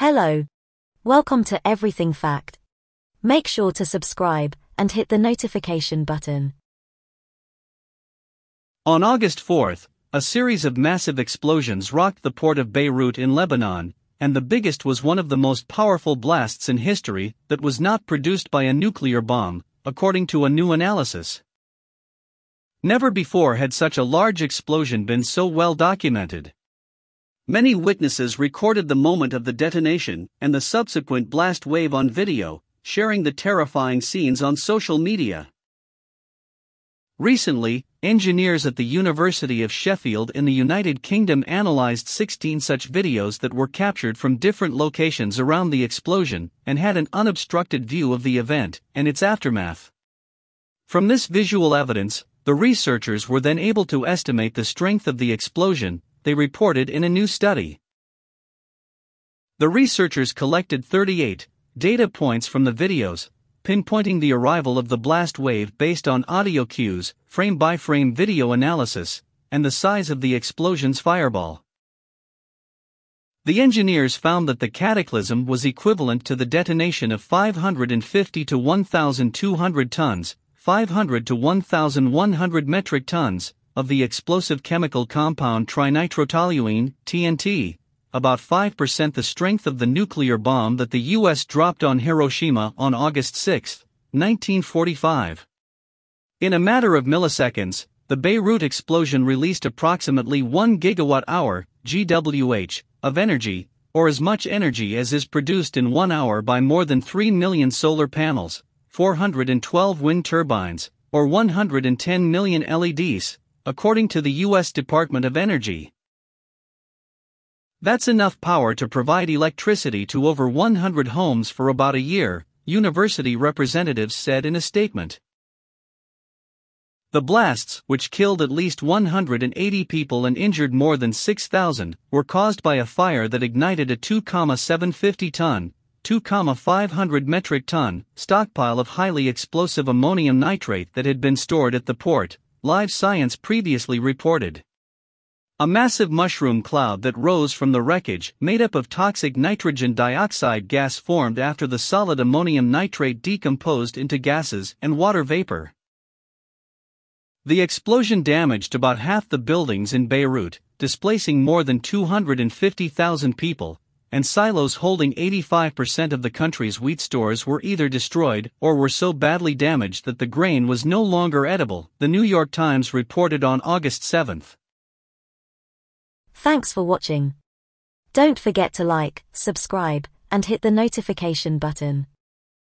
Hello. Welcome to Everything Fact. Make sure to subscribe and hit the notification button. On August 4th, a series of massive explosions rocked the port of Beirut in Lebanon, and the biggest was one of the most powerful blasts in history that was not produced by a nuclear bomb, according to a new analysis. Never before had such a large explosion been so well documented. Many witnesses recorded the moment of the detonation and the subsequent blast wave on video, sharing the terrifying scenes on social media. Recently, engineers at the University of Sheffield in the United Kingdom analyzed 16 such videos that were captured from different locations around the explosion and had an unobstructed view of the event and its aftermath. From this visual evidence, the researchers were then able to estimate the strength of the explosion they reported in a new study. The researchers collected 38 data points from the videos, pinpointing the arrival of the blast wave based on audio cues, frame by frame video analysis, and the size of the explosion's fireball. The engineers found that the cataclysm was equivalent to the detonation of 550 to 1,200 tons, 500 to 1,100 metric tons, of the explosive chemical compound trinitrotoluene, TNT, about 5% the strength of the nuclear bomb that the U.S. dropped on Hiroshima on August 6, 1945. In a matter of milliseconds, the Beirut explosion released approximately 1 gigawatt hour GWH of energy, or as much energy as is produced in 1 hour by more than 3 million solar panels, 412 wind turbines, or 110 million LEDs, according to the U.S. Department of Energy. That's enough power to provide electricity to over 100 homes for about a year, university representatives said in a statement. The blasts, which killed at least 180 people and injured more than 6,000, were caused by a fire that ignited a 2,750 ton, 2,500 metric ton stockpile of highly explosive ammonium nitrate that had been stored at the port, Live Science previously reported. A massive mushroom cloud that rose from the wreckage, made up of toxic nitrogen dioxide gas, formed after the solid ammonium nitrate decomposed into gases and water vapor. The explosion damaged about half the buildings in Beirut, displacing more than 250,000 people, and silos holding 85% of the country's wheat stores were either destroyed or were so badly damaged that the grain was no longer edible, the New York Times reported on August 7. Thanks for watching. Don't forget to like, subscribe, and hit the notification button.